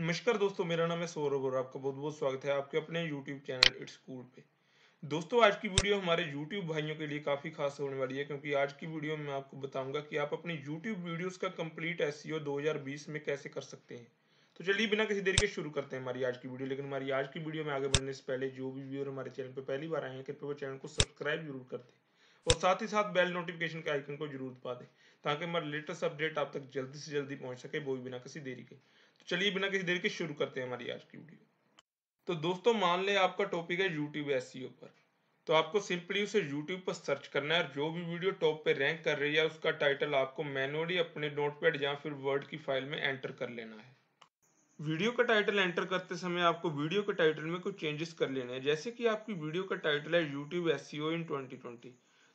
नमस्कार दोस्तों मेरा नाम है सौरभ और आपका बहुत बहुत स्वागत है आपके अपने YouTube चैनल इट्स कूल पे दोस्तों आज की वीडियो हमारे YouTube भाइयों के लिए काफ़ी खास होने वाली है क्योंकि आज की वीडियो में आपको बताऊंगा कि आप अपने YouTube वीडियोस का कंप्लीट एस 2020 में कैसे कर सकते हैं तो चलिए बिना किसी देरी के शुरू करते हैं हमारी आज की वीडियो लेकिन हमारी आज की वीडियो में आगे बढ़ने से पहले जो भी व्यूअर हमारे चैनल पर पहली बार आए हैं कृपया वो चैनल को सब्सक्राइब जरूर कर दें और साथ ही साथ बेल नोटिफिकेशन के आइकन को जरूर दबा दें ताकि हमारे लेटेस्ट अपडेट आप तक जल्दी से जल्दी पहुंच सके वो भी बिना किसी देरी के चलिए बिना किसी देर के शुरू करते हैं हमारी आज की वीडियो तो दोस्तों मान लें आपका टॉपिक है यूट्यूब एस e पर तो आपको सिंपली उसे यूट्यूब पर सर्च करना है और जो भी वीडियो टॉप पे रैंक कर रही है उसका टाइटल आपको मैनुअली अपने नोटपैड या फिर वर्ड की फाइल में एंटर कर लेना है वीडियो का टाइटल एंटर करते समय आपको वीडियो के टाइटल में कुछ चेंजेस कर लेने हैं जैसे कि आपकी वीडियो का टाइटल है यूट्यूब एस इन 2020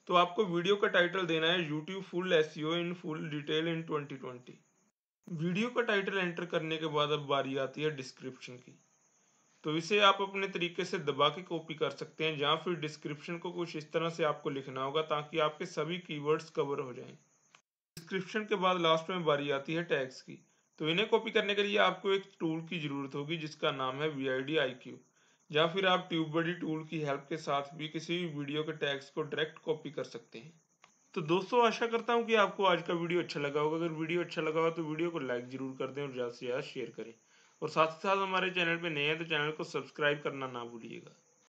तो आपको वीडियो का टाइटल देना है YouTube full S in full detail in 2020 video का टाइटल एंटर करने के बाद अब बारी आती है डिस्क्रिप्शन की तो इसे आप अपने तरीके से दबा के कॉपी कर सकते हैं या फिर डिस्क्रिप्शन को कुछ इस तरह से आपको लिखना होगा ताकि आपके सभी कीवर्ड्स कवर हो जाएं डिस्क्रिप्शन के बाद लास्ट में बारी आती है टैग्स की तो इन्हें कॉपी करने के लिए आपको एक टूल की ज़रूरत होगी जिसका नाम है V I D I Q या फिर आप ट्यूबबडी टूल की हेल्प के साथ भी किसी भी वीडियो के टैग्स को डायरेक्ट कॉपी कर सकते हैं तो दोस्तों आशा करता हूँ कि आपको आज का वीडियो अच्छा लगा होगा अगर वीडियो अच्छा लगा हो तो वीडियो को लाइक जरूर कर दें और ज़्यादा से ज़्यादा शेयर करें और साथ ही साथ हमारे चैनल पर नए हैं तो चैनल को सब्सक्राइब करना ना भूलिएगा